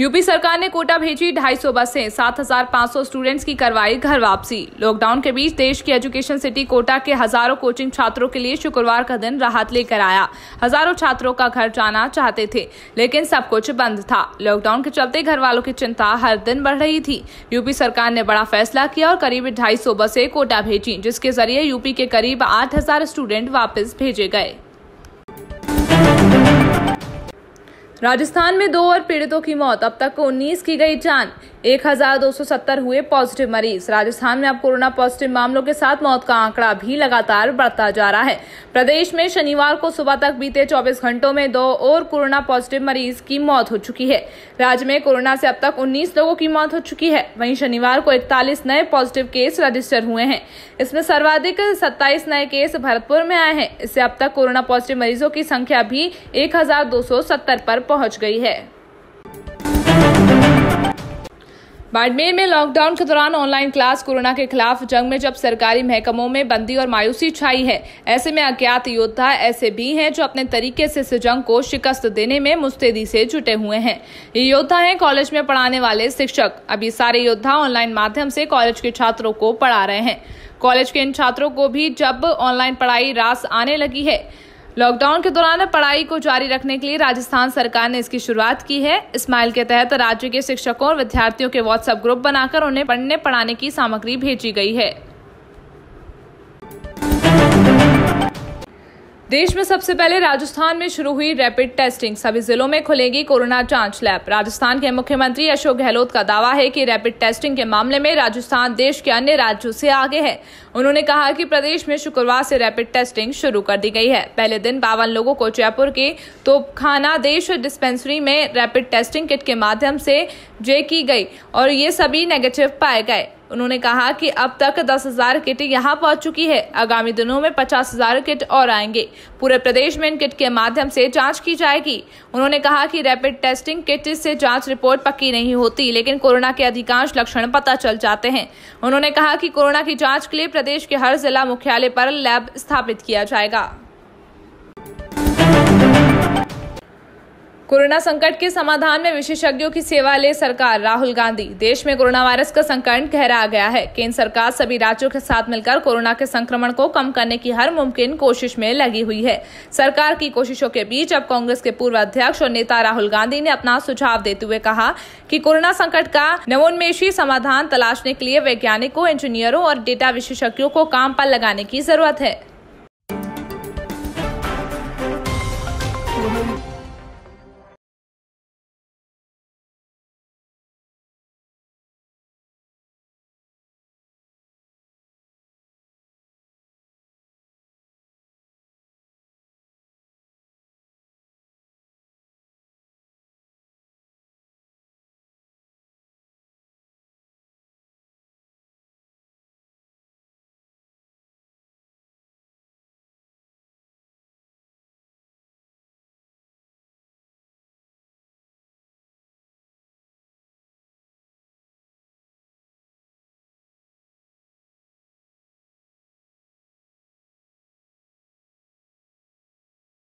UP सरकार ने कोटा भेजी ढाई सौ बसें सौ स्टूडेंट्स की करवाई घर वापसी लॉकडाउन के बीच देश की एजुकेशन सिटी कोटा के हजारों कोचिंग छात्रों के लिए शुक्रवार का दिन राहत लेकर आया हजारों छात्रों का घर जाना चाहते थे लेकिन सब कुछ बंद था लॉकडाउन के चलते घर वालों की चिंता हर दिन बढ़ रही थी यूपी सरकार ने बड़ा फैसला किया और करीब ढाई बसें कोटा भेजी जिसके जरिए यूपी के करीब आठ स्टूडेंट वापस भेजे गए राजस्थान में दो और पीड़ितों की मौत अब तक उन्नीस की गई जान एक हुए पॉजिटिव मरीज राजस्थान में अब कोरोना पॉजिटिव मामलों के साथ मौत का आंकड़ा भी लगातार बढ़ता जा रहा है प्रदेश में शनिवार को सुबह तक बीते 24 घंटों में दो और कोरोना पॉजिटिव मरीज की मौत हो चुकी है राज्य में कोरोना से अब तक 19 लोगों की मौत हो चुकी है वहीं शनिवार को इकतालीस नए पॉजिटिव केस रजिस्टर हुए हैं इसमें सर्वाधिक सत्ताईस नए केस भरतपुर में आए हैं इससे अब तक कोरोना पॉजिटिव मरीजों की संख्या भी एक पर पहुंच गई है बाड़मेर में लॉकडाउन के दौरान ऑनलाइन क्लास कोरोना के खिलाफ जंग में जब सरकारी महकमों में बंदी और मायूसी छाई है ऐसे में अज्ञात योद्धा ऐसे भी हैं जो अपने तरीके से इस जंग को शिकस्त देने में मुस्तैदी से जुटे हुए हैं ये योद्धा हैं कॉलेज में पढ़ाने वाले शिक्षक अब ये सारे योद्धा ऑनलाइन माध्यम से कॉलेज के छात्रों को पढ़ा रहे हैं कॉलेज के इन छात्रों को भी जब ऑनलाइन पढ़ाई रास आने लगी है लॉकडाउन के दौरान पढ़ाई को जारी रखने के लिए राजस्थान सरकार ने इसकी शुरुआत की है स्माइल के तहत राज्य के शिक्षकों और विद्यार्थियों के व्हाट्सएप ग्रुप बनाकर उन्हें पढ़ने पढ़ाने की सामग्री भेजी गई है देश में सबसे पहले राजस्थान में शुरू हुई रैपिड टेस्टिंग सभी जिलों में खुलेगी कोरोना जांच लैब राजस्थान के मुख्यमंत्री अशोक गहलोत का दावा है कि रैपिड टेस्टिंग के मामले में राजस्थान देश के अन्य राज्यों से आगे है उन्होंने कहा कि प्रदेश में शुक्रवार से रैपिड टेस्टिंग शुरू कर दी गई है पहले दिन बावन लोगों को जयपुर के तोपखाना देश डिस्पेंसरी में रैपिड टेस्टिंग किट के माध्यम से जे की गई और ये सभी नेगेटिव पाए गए उन्होंने कहा कि अब तक दस हजार किट यहाँ पहुँच चुकी है आगामी दिनों में पचास हजार किट और आएंगे पूरे प्रदेश में इन किट के माध्यम से जांच की जाएगी उन्होंने कहा कि रैपिड टेस्टिंग किट से जांच रिपोर्ट पक्की नहीं होती लेकिन कोरोना के अधिकांश लक्षण पता चल जाते हैं उन्होंने कहा कि कोरोना की जाँच के लिए प्रदेश के हर जिला मुख्यालय पर लैब स्थापित किया जाएगा कोरोना संकट के समाधान में विशेषज्ञों की सेवा ले सरकार राहुल गांधी देश में कोरोना वायरस का संकट गहरा गया है केंद्र सरकार सभी राज्यों के साथ मिलकर कोरोना के संक्रमण को कम करने की हर मुमकिन कोशिश में लगी हुई है सरकार की कोशिशों के बीच अब कांग्रेस के पूर्व अध्यक्ष और नेता राहुल गांधी ने अपना सुझाव देते हुए कहा कि कोरोना संकट का नवोन्मेषी समाधान तलाशने के लिए वैज्ञानिकों इंजीनियरों और डेटा विशेषज्ञों को काम पर लगाने की जरूरत है